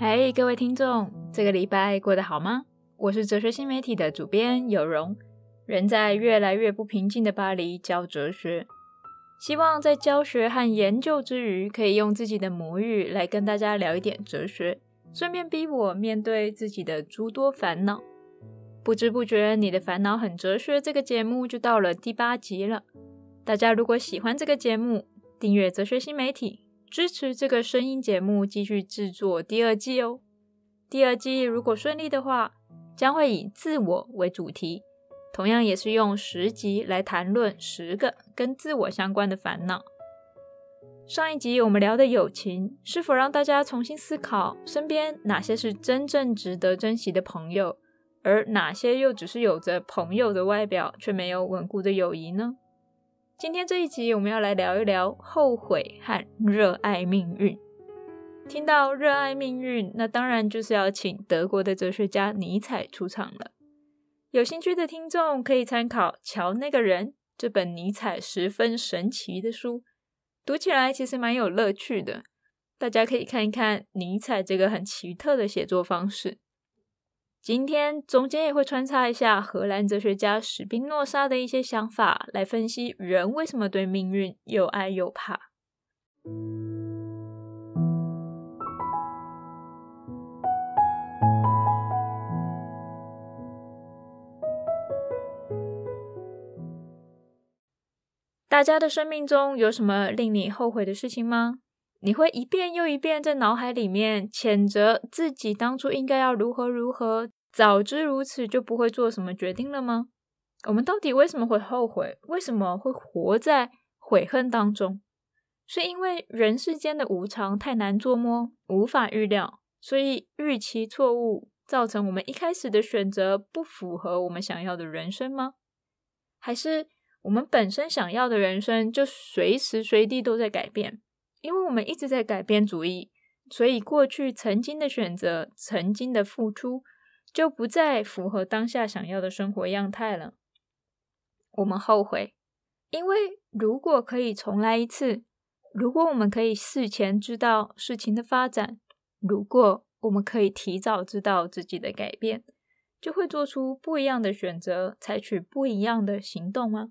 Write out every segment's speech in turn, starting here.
嘿，各位听众，这个礼拜过得好吗？我是哲学新媒体的主编有容，人在越来越不平静的巴黎教哲学，希望在教学和研究之余，可以用自己的母语来跟大家聊一点哲学，顺便逼我面对自己的诸多烦恼。不知不觉，《你的烦恼很哲学》这个节目就到了第八集了。大家如果喜欢这个节目，订阅哲学新媒体。支持这个声音节目继续制作第二季哦。第二季如果顺利的话，将会以自我为主题，同样也是用十集来谈论十个跟自我相关的烦恼。上一集我们聊的友情，是否让大家重新思考身边哪些是真正值得珍惜的朋友，而哪些又只是有着朋友的外表却没有稳固的友谊呢？今天这一集，我们要来聊一聊后悔和热爱命运。听到热爱命运，那当然就是要请德国的哲学家尼采出场了。有兴趣的听众可以参考《瞧那个人》这本尼采十分神奇的书，读起来其实蛮有乐趣的。大家可以看一看尼采这个很奇特的写作方式。今天，总监也会穿插一下荷兰哲学家史宾诺莎的一些想法，来分析人为什么对命运又爱又怕。大家的生命中有什么令你后悔的事情吗？你会一遍又一遍在脑海里面谴责自己当初应该要如何如何，早知如此就不会做什么决定了吗？我们到底为什么会后悔？为什么会活在悔恨当中？是因为人世间的无常太难捉摸，无法预料，所以预期错误，造成我们一开始的选择不符合我们想要的人生吗？还是我们本身想要的人生就随时随地都在改变？因为我们一直在改变主意，所以过去曾经的选择、曾经的付出，就不再符合当下想要的生活样态了。我们后悔，因为如果可以重来一次，如果我们可以事前知道事情的发展，如果我们可以提早知道自己的改变，就会做出不一样的选择，采取不一样的行动吗？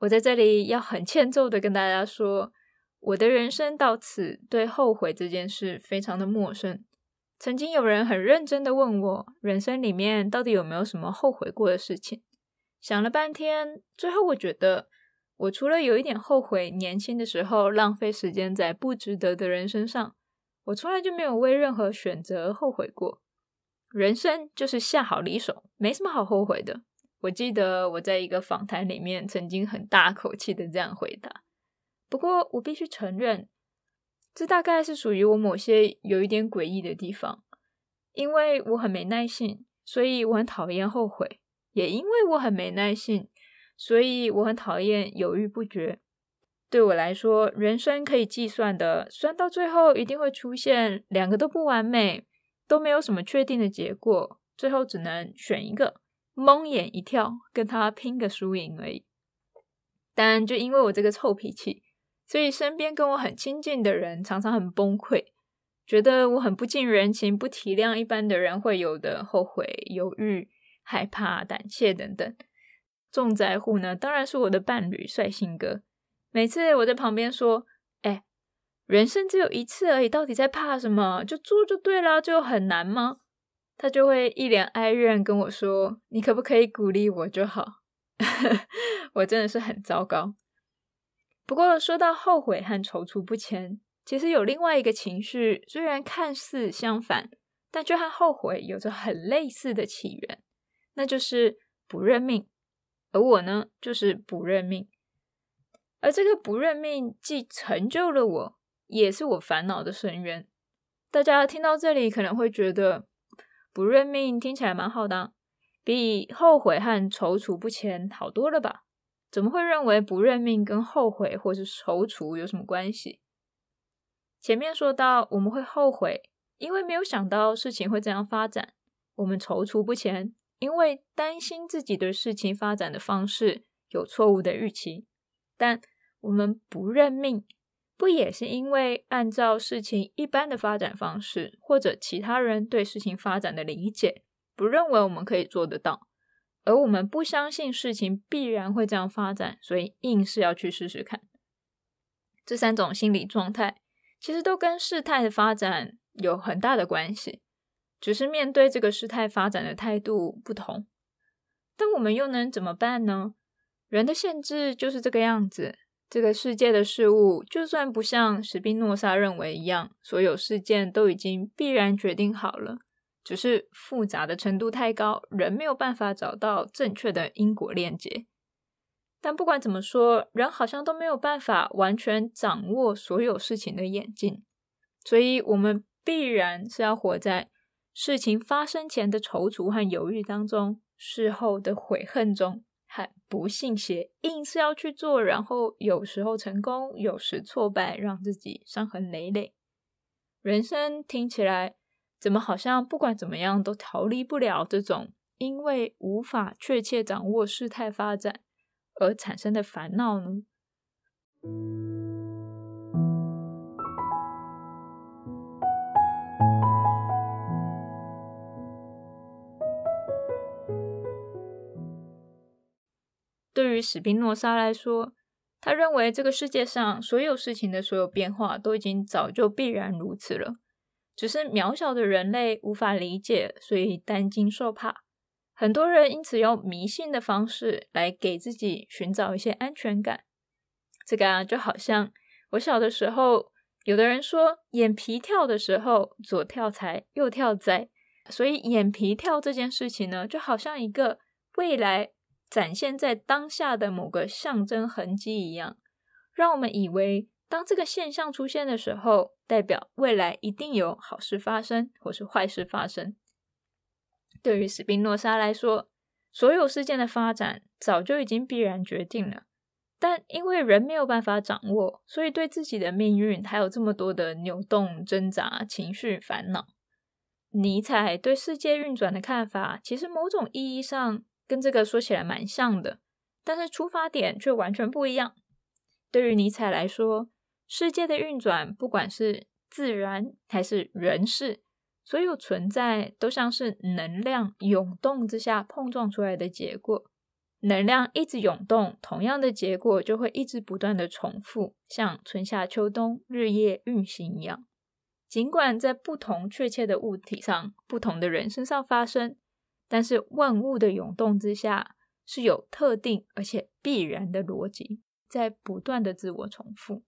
我在这里要很欠揍的跟大家说。我的人生到此，对后悔这件事非常的陌生。曾经有人很认真的问我，人生里面到底有没有什么后悔过的事情？想了半天，最后我觉得，我除了有一点后悔年轻的时候浪费时间在不值得的人身上，我从来就没有为任何选择后悔过。人生就是下好离手，没什么好后悔的。我记得我在一个访谈里面曾经很大口气的这样回答。不过，我必须承认，这大概是属于我某些有一点诡异的地方，因为我很没耐性，所以我很讨厌后悔。也因为我很没耐性，所以我很讨厌犹豫不决。对我来说，人生可以计算的，虽然到最后一定会出现两个都不完美，都没有什么确定的结果，最后只能选一个，蒙眼一跳，跟他拼个输赢而已。但就因为我这个臭脾气。所以身边跟我很亲近的人常常很崩溃，觉得我很不近人情、不体谅一般的人，会有的后悔、犹豫、害怕、胆怯等等。重灾户呢，当然是我的伴侣帅性哥。每次我在旁边说：“哎，人生只有一次而已，到底在怕什么？就做就对了，就很难吗？”他就会一脸哀怨跟我说：“你可不可以鼓励我就好？” 我真的是很糟糕。不过说到后悔和踌躇不前，其实有另外一个情绪，虽然看似相反，但却和后悔有着很类似的起源，那就是不认命。而我呢，就是不认命。而这个不认命，既成就了我，也是我烦恼的深渊。大家听到这里可能会觉得，不认命听起来蛮好的，比后悔和踌躇不前好多了吧？怎么会认为不认命跟后悔或者踌躇有什么关系？前面说到，我们会后悔，因为没有想到事情会这样发展；我们踌躇不前，因为担心自己对事情发展的方式有错误的预期。但我们不认命，不也是因为按照事情一般的发展方式，或者其他人对事情发展的理解，不认为我们可以做得到？而我们不相信事情必然会这样发展，所以硬是要去试试看。这三种心理状态其实都跟事态的发展有很大的关系，只是面对这个事态发展的态度不同。但我们又能怎么办呢？人的限制就是这个样子。这个世界的事物，就算不像史宾诺莎认为一样，所有事件都已经必然决定好了。只是复杂的程度太高，人没有办法找到正确的因果链接。但不管怎么说，人好像都没有办法完全掌握所有事情的演进。所以，我们必然是要活在事情发生前的踌躇和犹豫当中，事后的悔恨中，还不信邪，硬是要去做。然后，有时候成功，有时挫败，让自己伤痕累累。人生听起来。怎么好像不管怎么样都逃离不了这种因为无法确切掌握事态发展而产生的烦恼呢？对于史宾诺莎来说，他认为这个世界上所有事情的所有变化都已经早就必然如此了。只是渺小的人类无法理解，所以担惊受怕。很多人因此用迷信的方式来给自己寻找一些安全感。这个啊，就好像我小的时候，有的人说眼皮跳的时候左跳财右跳灾，所以眼皮跳这件事情呢，就好像一个未来展现在当下的某个象征痕迹一样，让我们以为。当这个现象出现的时候，代表未来一定有好事发生或是坏事发生。对于斯宾诺莎来说，所有事件的发展早就已经必然决定了，但因为人没有办法掌握，所以对自己的命运还有这么多的扭动、挣扎、情绪、烦恼。尼采对世界运转的看法，其实某种意义上跟这个说起来蛮像的，但是出发点却完全不一样。对于尼采来说，世界的运转，不管是自然还是人事，所有存在都像是能量涌动之下碰撞出来的结果。能量一直涌动，同样的结果就会一直不断的重复，像春夏秋冬、日夜运行一样。尽管在不同确切的物体上、不同的人身上发生，但是万物的涌动之下是有特定而且必然的逻辑，在不断的自我重复。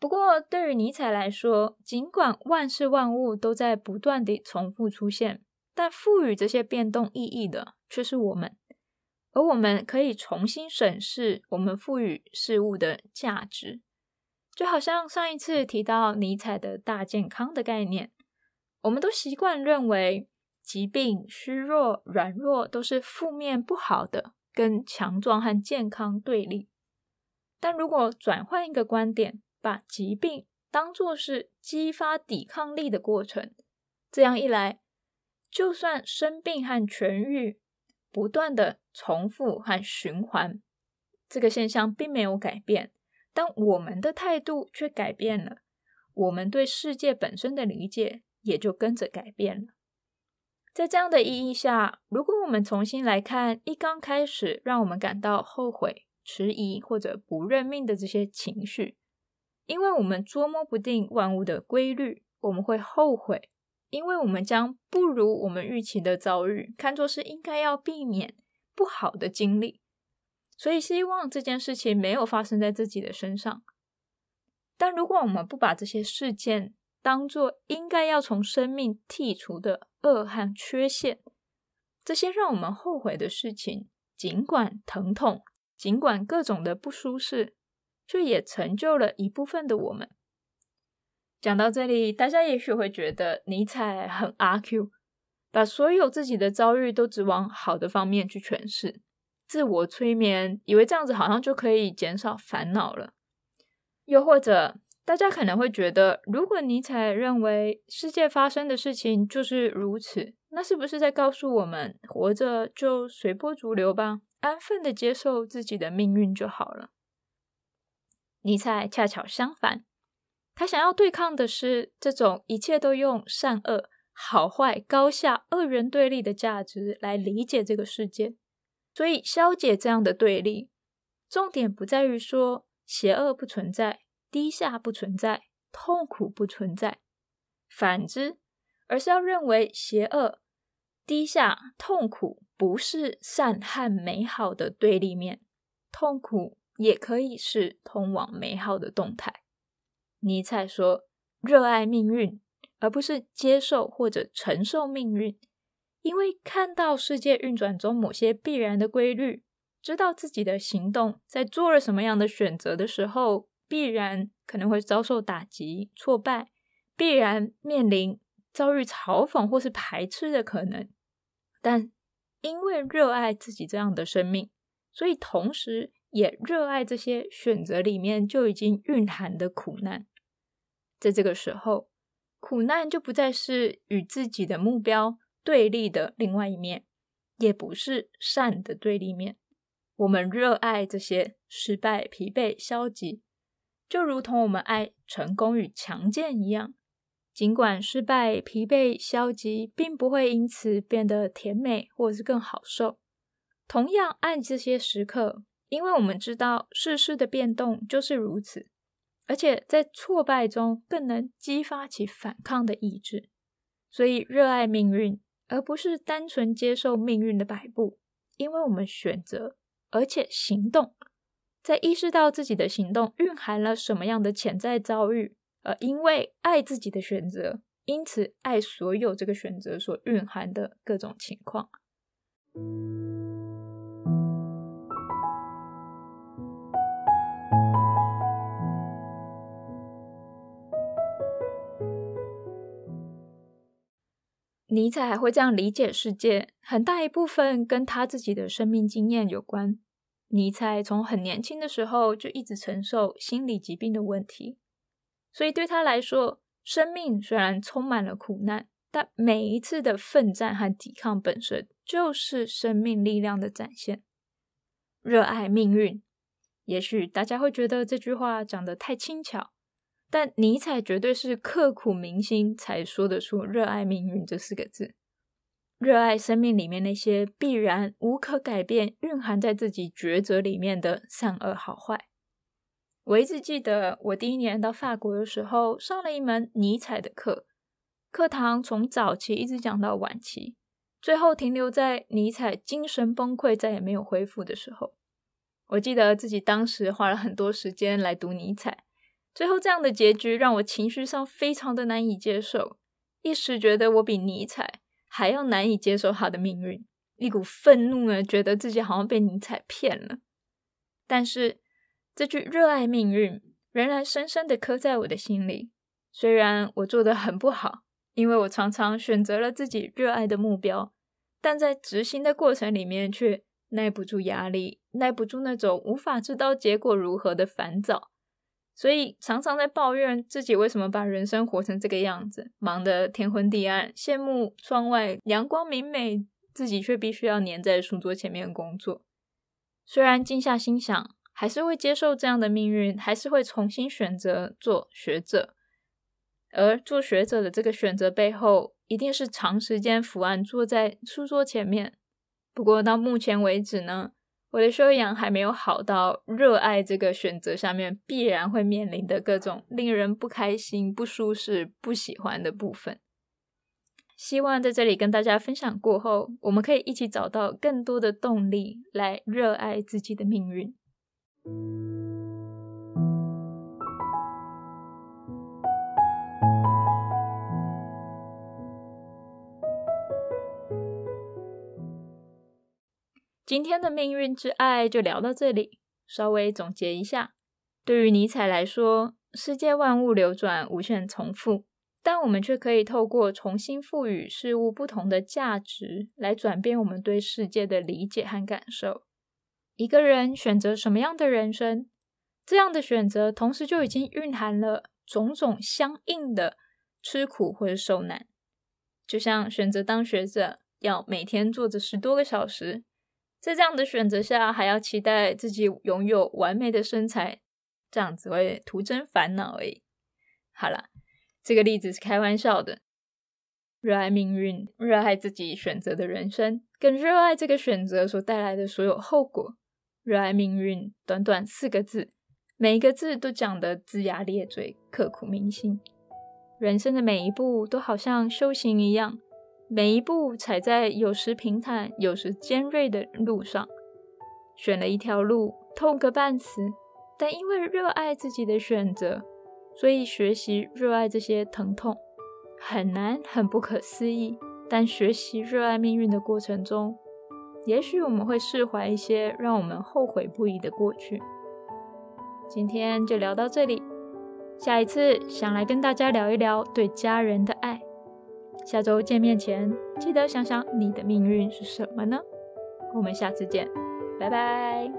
不过，对于尼采来说，尽管万事万物都在不断地重复出现，但赋予这些变动意义的却是我们，而我们可以重新审视我们赋予事物的价值。就好像上一次提到尼采的大健康的概念，我们都习惯认为疾病、虚弱、软弱都是负面、不好的，跟强壮和健康对立。但如果转换一个观点，把疾病当做是激发抵抗力的过程，这样一来，就算生病和痊愈不断的重复和循环，这个现象并没有改变，但我们的态度却改变了，我们对世界本身的理解也就跟着改变了。在这样的意义下，如果我们重新来看，一刚开始让我们感到后悔、迟疑或者不认命的这些情绪。因为我们捉摸不定万物的规律，我们会后悔，因为我们将不如我们预期的遭遇看作是应该要避免不好的经历，所以希望这件事情没有发生在自己的身上。但如果我们不把这些事件当做应该要从生命剔除的恶和缺陷，这些让我们后悔的事情，尽管疼痛，尽管各种的不舒适。却也成就了一部分的我们。讲到这里，大家也许会觉得尼采很阿 Q，把所有自己的遭遇都只往好的方面去诠释，自我催眠，以为这样子好像就可以减少烦恼了。又或者，大家可能会觉得，如果尼采认为世界发生的事情就是如此，那是不是在告诉我们，活着就随波逐流吧，安分的接受自己的命运就好了？尼采恰巧相反，他想要对抗的是这种一切都用善恶、好坏、高下、恶人对立的价值来理解这个世界。所以，消解这样的对立，重点不在于说邪恶不存在、低下不存在、痛苦不存在，反之，而是要认为邪恶、低下、痛苦不是善和美好的对立面，痛苦。也可以是通往美好的动态。尼采说：“热爱命运，而不是接受或者承受命运，因为看到世界运转中某些必然的规律，知道自己的行动在做了什么样的选择的时候，必然可能会遭受打击、挫败，必然面临遭遇嘲讽或是排斥的可能。但因为热爱自己这样的生命，所以同时。”也热爱这些选择里面就已经蕴含的苦难，在这个时候，苦难就不再是与自己的目标对立的另外一面，也不是善的对立面。我们热爱这些失败、疲惫、消极，就如同我们爱成功与强健一样。尽管失败、疲惫、消极并不会因此变得甜美或者是更好受，同样爱这些时刻。因为我们知道世事的变动就是如此，而且在挫败中更能激发起反抗的意志，所以热爱命运，而不是单纯接受命运的摆布。因为我们选择，而且行动，在意识到自己的行动蕴含了什么样的潜在遭遇，而因为爱自己的选择，因此爱所有这个选择所蕴含的各种情况。尼采还会这样理解世界，很大一部分跟他自己的生命经验有关。尼采从很年轻的时候就一直承受心理疾病的问题，所以对他来说，生命虽然充满了苦难，但每一次的奋战和抵抗本身就是生命力量的展现。热爱命运，也许大家会觉得这句话讲得太轻巧。但尼采绝对是刻苦铭心才说得出“热爱命运”这四个字，热爱生命里面那些必然无可改变、蕴含在自己抉择里面的善恶好坏。我一直记得，我第一年到法国的时候，上了一门尼采的课，课堂从早期一直讲到晚期，最后停留在尼采精神崩溃再也没有恢复的时候。我记得自己当时花了很多时间来读尼采。最后，这样的结局让我情绪上非常的难以接受，一时觉得我比尼采还要难以接受他的命运。一股愤怒呢，觉得自己好像被尼采骗了。但是，这句热爱命运仍然深深的刻在我的心里。虽然我做的很不好，因为我常常选择了自己热爱的目标，但在执行的过程里面却耐不住压力，耐不住那种无法知道结果如何的烦躁。所以常常在抱怨自己为什么把人生活成这个样子，忙得天昏地暗，羡慕窗外阳光明媚，自己却必须要黏在书桌前面工作。虽然静下心想，还是会接受这样的命运，还是会重新选择做学者。而做学者的这个选择背后，一定是长时间伏案坐在书桌前面。不过到目前为止呢？我的修养还没有好到热爱这个选择下面必然会面临的各种令人不开心、不舒适、不喜欢的部分。希望在这里跟大家分享过后，我们可以一起找到更多的动力来热爱自己的命运。今天的命运之爱就聊到这里。稍微总结一下，对于尼采来说，世界万物流转，无限重复，但我们却可以透过重新赋予事物不同的价值，来转变我们对世界的理解和感受。一个人选择什么样的人生，这样的选择同时就已经蕴含了种种相应的吃苦或者受难。就像选择当学者，要每天坐着十多个小时。在这样的选择下，还要期待自己拥有完美的身材，这样只会徒增烦恼而已。好了，这个例子是开玩笑的。热爱命运，热爱自己选择的人生，更热爱这个选择所带来的所有后果。热爱命运，短短四个字，每一个字都讲得龇牙咧嘴、刻骨铭心。人生的每一步都好像修行一样。每一步踩在有时平坦、有时尖锐的路上，选了一条路，痛个半死。但因为热爱自己的选择，所以学习热爱这些疼痛，很难，很不可思议。但学习热爱命运的过程中，也许我们会释怀一些让我们后悔不已的过去。今天就聊到这里，下一次想来跟大家聊一聊对家人的。下周见面前，记得想想你的命运是什么呢？我们下次见，拜拜。